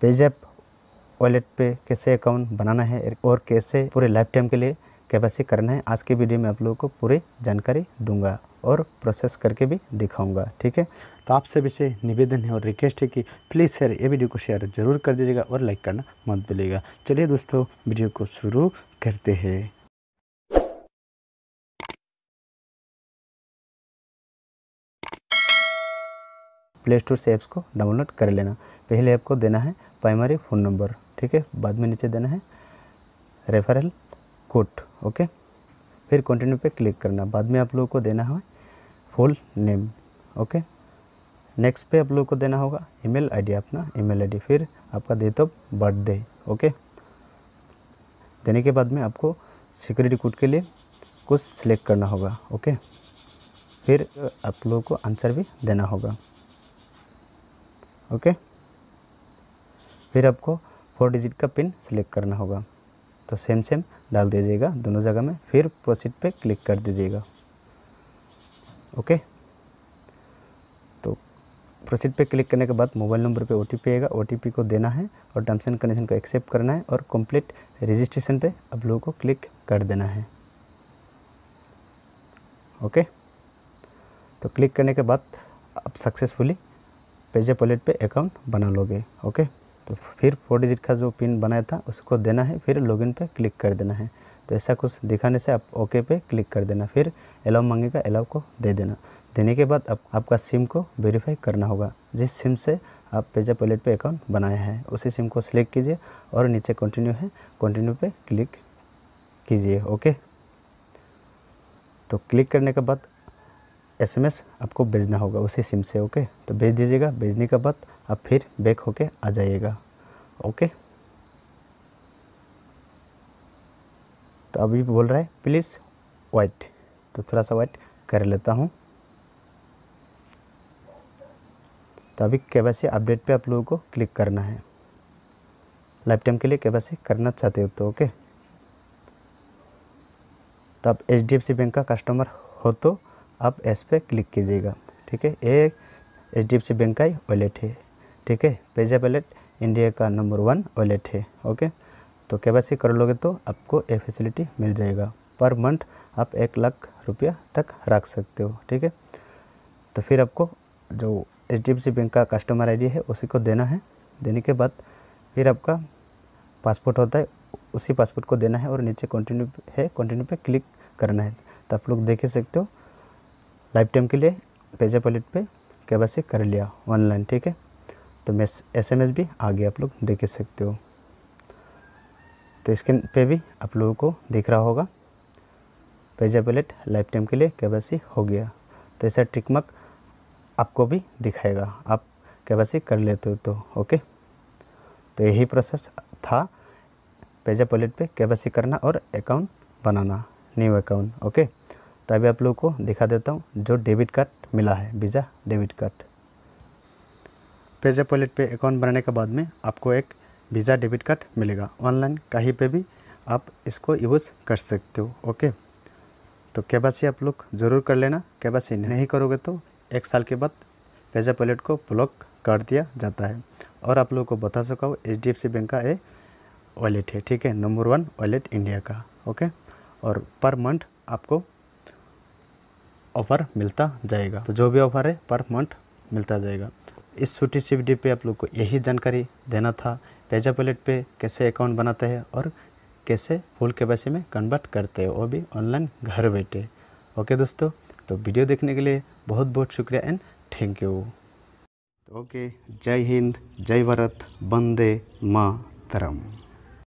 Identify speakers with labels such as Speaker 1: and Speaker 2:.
Speaker 1: पेजैप wallet पे कैसे account बनाना है और कैसे पूरे लाइफ टाइम के लिए कैपेसिटी करना है आज के वीडियो में आप लोगों को पूरी जानकारी दूंगा और प्रोसेस करके भी दिखाऊंगा ठीक है तो आप सभी से निवेदन है और रिक्वेस्ट है कि प्लीज़ शेयर ये वीडियो को शेयर जरूर कर दीजिएगा और लाइक करना मत भूलिएगा चलिए दोस्तों वीडियो को शुरू करते हैं प्ले स्टोर से ऐप्स को डाउनलोड कर लेना पहले ऐप को देना है प्राइमरी फ़ोन नंबर ठीक है बाद में नीचे देना है रेफरल कोड ओके फिर कंटिन्यू पे क्लिक करना बाद में आप लोगों को देना है फुल नेम ओके नेक्स्ट पे आप लोगों को देना होगा ईमेल आईडी अपना ईमेल आईडी फिर आपका डेट ऑफ बर्थडे ओके देने के बाद में आपको सिक्योरिटी कोड के लिए कुछ सिलेक्ट करना होगा ओके फिर आप लोगों को आंसर भी देना होगा ओके फिर आपको फोर डिजिट का पिन सेलेक्ट करना होगा तो सेम सेम डाल दीजिएगा दोनों जगह में फिर प्रोसीड पे क्लिक कर दीजिएगा ओके तो प्रोसीड पे क्लिक करने के बाद मोबाइल नंबर पे ओ आएगा ओ को देना है और टर्म्स एंड कंडीशन को एक्सेप्ट करना है और कंप्लीट रजिस्ट्रेशन पे आप लोगों को क्लिक कर देना है ओके तो क्लिक करने के बाद आप सक्सेसफुली पेजे वॉलेट पे अकाउंट बना लोगे ओके तो फिर फोर डिजिट का जो पिन बनाया था उसको देना है फिर लॉगिन पे क्लिक कर देना है तो ऐसा कुछ दिखाने से आप ओके पे क्लिक कर देना फिर अलाउ मांगेगा अलाउ को दे देना देने के बाद आप, आपका सिम को वेरीफाई करना होगा जिस सिम से आप पेजा वॉलेट पे अकाउंट बनाया है उसी सिम को सिलेक्ट कीजिए और नीचे कंटिन्यू है कंटिन्यू पे क्लिक कीजिए ओके तो क्लिक करने के बाद एसएमएस आपको भेजना होगा उसी सिम से ओके तो भेज दीजिएगा भेजने के बाद आप फिर बैक होके आ जाइएगा ओके तो अभी बोल रहा है प्लीज़ वाइट तो थोड़ा सा वाइट कर लेता हूँ तो अभी केवासी अपडेट पे आप लोगों को क्लिक करना है लाइफ टाइम के लिए केवासी करना चाहते हो तो ओके तो आप एच बैंक का कस्टमर हो तो आप इस पर क्लिक कीजिएगा ठीक है ये H D F C bank का ही वॉलेट है ठीक है पेजैप वॉलेट इंडिया का नंबर वन वॉलेट है ओके तो केवासी कर लोगे तो आपको ये फैसिलिटी मिल जाएगा पर मंथ आप एक लाख रुपया तक रख सकते हो ठीक है तो फिर आपको जो H D F C bank का कस्टमर आईडी है उसी को देना है देने के बाद फिर आपका पासपोर्ट होता है उसी पासपोर्ट को देना है और नीचे कंटिन्यू है कंटिन्यू पे क्लिक करना है तो आप लोग देख ही सकते हो लाइफ टाइम के लिए पेजअप वॉलेट पे से कर लिया ऑनलाइन ठीक है तो मैस एस एम एस भी आगे आप लोग देख सकते हो तो स्क्रीन पे भी आप लोगों को दिख रहा होगा पेजअप वॉलेट लाइफ टाइम के लिए से हो गया तो ऐसा मक आपको भी दिखाएगा आप से कर लेते हो तो ओके तो यही प्रोसेस था पेजअप वॉलेट पे से करना और अकाउंट बनाना न्यू अकाउंट ओके तो अभी आप लोग को दिखा देता हूँ जो डेबिट कार्ड मिला है Visa debit card PayZapp wallet पे अकाउंट बनाने के बाद में आपको एक वीज़ा डेबिट कार्ड मिलेगा ऑनलाइन कहीं पे भी आप इसको यूज़ कर सकते हो ओके तो केवासी आप लोग ज़रूर कर लेना केवासी नहीं करोगे तो एक साल के बाद पेजैप वॉलेट को ब्लॉक कर दिया जाता है और आप लोगों को बता सका हो एच बैंक का ये वॉलेट है ठीक है नंबर वन वॉलेट इंडिया का ओके और पर मंथ आपको ऑफ़र मिलता जाएगा तो जो भी ऑफ़र है पर मंथ मिलता जाएगा इस छोटी सी वीडियो पे आप लोग को यही जानकारी देना था पेजा वॉलेट पे कैसे अकाउंट बनाते हैं और कैसे फुल के पैसे में कन्वर्ट करते हैं वो भी ऑनलाइन घर बैठे ओके दोस्तों तो वीडियो देखने के लिए बहुत बहुत शुक्रिया एंड थैंक यू ओके जय हिंद जय भारत बंदे मातरम